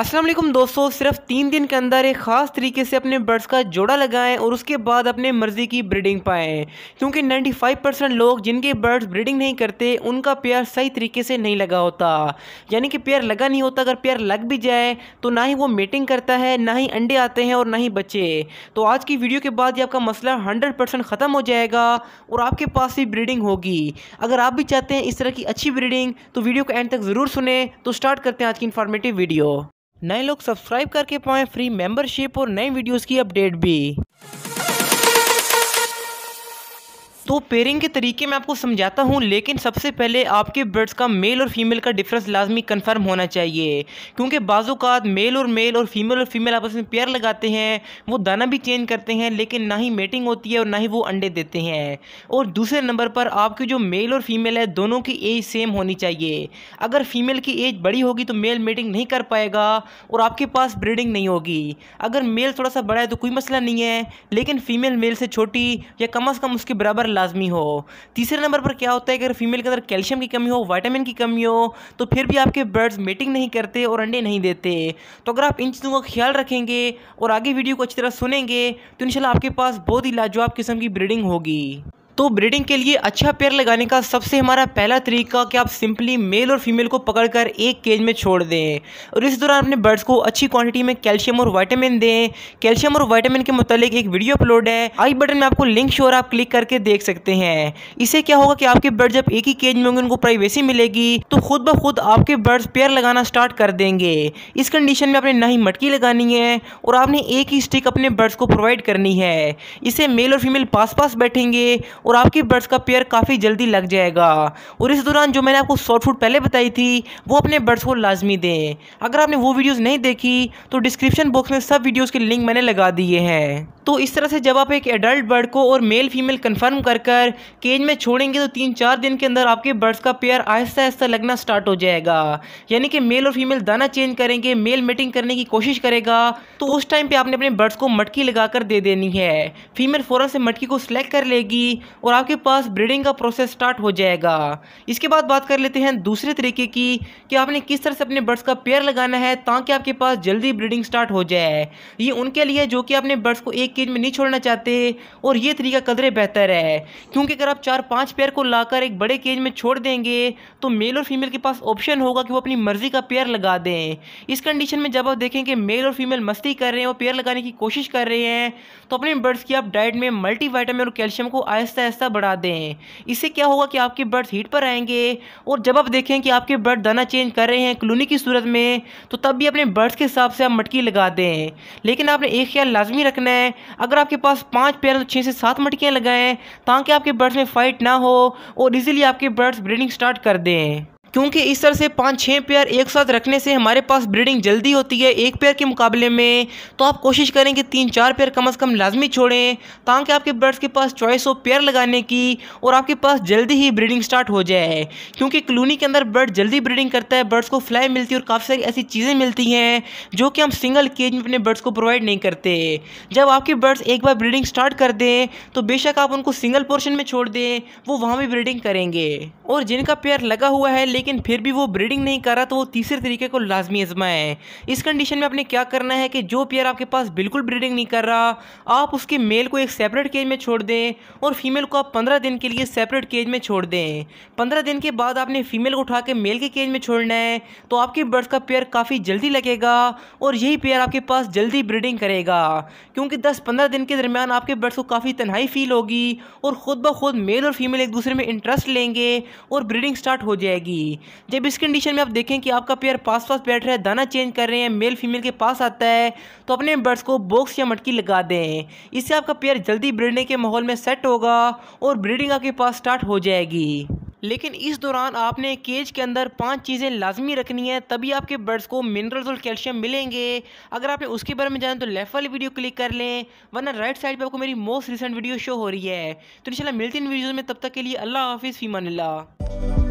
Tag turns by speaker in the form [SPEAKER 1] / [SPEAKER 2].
[SPEAKER 1] असलम दोस्तों सिर्फ तीन दिन के अंदर एक ख़ास तरीके से अपने बर्ड्स का जोड़ा लगाएं और उसके बाद अपने मर्ज़ी की ब्रीडिंग पाएँ क्योंकि 95 परसेंट लोग जिनके बर्ड्स ब्रीडिंग नहीं करते उनका पेयर सही तरीके से नहीं लगा होता यानी कि पेयर लगा नहीं होता अगर पेयर लग भी जाए तो ना ही वो मेटिंग करता है ना ही अंडे आते हैं और ना ही बच्चे तो आज की वीडियो के बाद ये आपका मसला हंड्रेड ख़त्म हो जाएगा और आपके पास भी ब्रीडिंग होगी अगर आप भी चाहते हैं इस तरह की अच्छी ब्रीडिंग तो वीडियो को एंड तक ज़रूर सुने तो स्टार्ट करते हैं आज की इन्फॉर्मेटिव वीडियो नए लोग सब्सक्राइब करके पाएँ फ्री मेंबरशिप और नई वीडियोस की अपडेट भी तो पेयरिंग के तरीके मैं आपको समझाता हूँ लेकिन सबसे पहले आपके बर्ड्स का मेल और फीमेल का डिफरेंस लाजमी कन्फर्म होना चाहिए क्योंकि बाजूकात मेल और मेल और फीमेल और फीमेल आपस में पेयर लगाते हैं वो दाना भी चेंज करते हैं लेकिन ना ही मेटिंग होती है और ना ही वो अंडे देते हैं और दूसरे नंबर पर आपकी जो मेल और फीमेल है दोनों की एज सेम होनी चाहिए अगर फीमेल की एज बड़ी होगी तो मेल मेटिंग नहीं कर पाएगा और आपके पास ब्रीडिंग नहीं होगी अगर मेल थोड़ा सा बड़ा है तो कोई मसला नहीं है लेकिन फीमेल मेल से छोटी या कम अज़ कम उसके बराबर लाजमी हो तीसरे नंबर पर क्या होता है अगर फीमेल के अंदर कैल्शियम की कमी हो वाइटामिन की कमी हो तो फिर भी आपके बर्ड्स मेटिंग नहीं करते और अंडे नहीं देते तो अगर आप इन चीज़ों का ख्याल रखेंगे और आगे वीडियो को अच्छी तरह सुनेंगे तो इन आपके पास बहुत ही लाजवाब किस्म की ब्रीडिंग होगी तो ब्रीडिंग के लिए अच्छा पेयर लगाने का सबसे हमारा पहला तरीका कि आप सिंपली मेल और फीमेल को पकड़कर एक केज में छोड़ दें और इस दौरान अपने बर्ड्स को अच्छी क्वांटिटी में कैल्शियम और वाइटामिन दें कैल्शियम और वाइटामिन के मुतालिक एक वीडियो अपलोड है आई बटन में आपको लिंक शोर आप क्लिक करके देख सकते हैं इससे क्या होगा कि आपके बर्ड जब एक ही केज में होंगे उनको प्राइवेसी मिलेगी तो खुद ब खुद आपके बर्ड्स पेयर लगाना स्टार्ट कर देंगे इस कंडीशन में आपने ना ही मटकी लगानी है और आपने एक ही स्टिक अपने बर्ड्स को प्रोवाइड करनी है इसे मेल और फीमेल पास पास बैठेंगे और आपकी बर्ड्स का पेयर काफ़ी जल्दी लग जाएगा और इस दौरान जो मैंने आपको शॉर्ट फूड पहले बताई थी वो अपने बर्ड्स को लाजमी दें अगर आपने वो वीडियोज़ नहीं देखी तो डिस्क्रिप्शन बॉक्स में सब वीडियोज़ के लिंक मैंने लगा दिए हैं तो इस तरह से जब आप एक एडल्ट बर्ड को और मेल फीमेल कन्फर्म कर कर केज में छोड़ेंगे तो तीन चार दिन के अंदर आपके बर्ड्स का पेयर आहिस्ता आहिस्ता लगना स्टार्ट हो जाएगा यानी कि मेल और फीमेल दाना चेंज करेंगे मेल मेटिंग करने की कोशिश करेगा तो उस टाइम पे आपने अपने बर्ड्स को मटकी लगाकर दे देनी है फीमेल फ़ौरन से मटकी को सिलेक्ट कर लेगी और आपके पास ब्रीडिंग का प्रोसेस स्टार्ट हो जाएगा इसके बाद बात कर लेते हैं दूसरे तरीके की कि आपने किस तरह से अपने बर्ड्स का पेयर लगाना है ताकि आपके पास जल्दी ब्रीडिंग स्टार्ट हो जाए ये उनके लिए जो कि अपने बर्ड्स को एक केज में नहीं छोड़ना चाहते और ये तरीका कदरे बेहतर है क्योंकि अगर आप चार पाँच पेयर को लाकर एक बड़े केज में छोड़ देंगे तो मेल और फीमेल के पास ऑप्शन होगा कि वो अपनी मर्जी का पेयर लगा दें इस कंडीशन में जब आप देखें कि मेल और फीमेल मस्ती कर रहे हैं और पेयर लगाने की कोशिश कर रहे हैं तो अपने बर्ड्स की आप डाइट में मल्टीवाइटामिन और कैल्शियम को आहिस्ता आहिस्ता आहिस्ता बढ़ा दें इससे क्या होगा कि आपके बर्ड्स हीट पर आएंगे और जब आप देखें कि आपके बर्ड दाना चेंज कर रहे हैं कलोनी की सूरत में तो तब भी अपने बर्ड्स के हिसाब से आप मटकी लगा दें लेकिन आपने एक ख्याल लाजमी रखना है अगर आपके पास पाँच पेयर तो छः से सात मटकियाँ लगाएँ ताकि आपके बर्ड्स में फ़ाइट ना हो और इजिली आपके बर्ड्स ब्रीडिंग स्टार्ट कर दें क्योंकि इस तरह से पाँच छः पेयर एक साथ रखने से हमारे पास ब्रीडिंग जल्दी होती है एक पेयर के मुकाबले में तो आप कोशिश करें कि तीन चार पेयर कम अज़ कम लाजमी छोड़ें ताकि आपके बर्ड्स के पास चॉइस हो पेयर लगाने की और आपके पास जल्दी ही ब्रीडिंग स्टार्ट हो जाए क्योंकि कलोनी के अंदर बर्ड जल्दी ब्रीडिंग करता है बर्ड्स को फ्लाई मिलती है और काफ़ी सारी ऐसी चीज़ें मिलती हैं जो कि हम सिंगल केज में अपने बर्ड्स को प्रोवाइड नहीं करते जब आपके बर्ड्स एक बार ब्रीडिंग स्टार्ट कर दें तो बेशक आप उनको सिंगल पोर्शन में छोड़ दें वो वहाँ भी ब्रीडिंग करेंगे और जिनका पेयर लगा हुआ है लेकिन फिर भी वो ब्रीडिंग नहीं कर रहा तो वो तीसरे तरीके को लाजमी है इस कंडीशन में आपने क्या करना है कि जो पेयर आपके पास बिल्कुल ब्रीडिंग नहीं कर रहा आप उसके मेल को एक सेपरेट केज में छोड़ दें और फीमेल को आप पंद्रह दिन के लिए सेपरेट केज में छोड़ दें पंद्रह दिन के बाद आपने फीमेल को उठा के मेल के केज में छोड़ना है तो आपके बर्ड्स का पेयर काफ़ी जल्दी लगेगा और यही पेयर आपके पास जल्दी ब्रीडिंग करेगा क्योंकि दस पंद्रह दिन के दरमियान आपके बर्ड्स को काफ़ी तनहाई फील होगी और ख़ुद ब खुद मेल और फीमेल एक दूसरे में इंटरेस्ट लेंगे और ब्रीडिंग स्टार्ट हो जाएगी जाएगी जब इस कंडीशन में आप देखें कि आपका पेयर पास पास बैठ रहा है दाना चेंज कर रहे हैं मेल फीमेल के पास आता है तो अपने बर्ड्स को बॉक्स या मटकी लगा दें इससे आपका पेयर जल्दी ब्रिडने के माहौल में सेट होगा और ब्रीडिंग आपके पास स्टार्ट हो जाएगी लेकिन इस दौरान आपने केज के अंदर पांच चीज़ें लाजमी रखनी है तभी आपके बर्ड्स को मिनरल्स और कैल्शियम मिलेंगे अगर आपने उसके बारे में जाना तो लेफ्ट वाली वीडियो क्लिक कर लें वरना राइट साइड पे आपको मेरी मोस्ट रिसेंट वीडियो शो हो रही है तो इंशाल्लाह मिलती इन वीडियोज़ में तब तक के लिए अल्लाह हाफिज़ फ़ीमान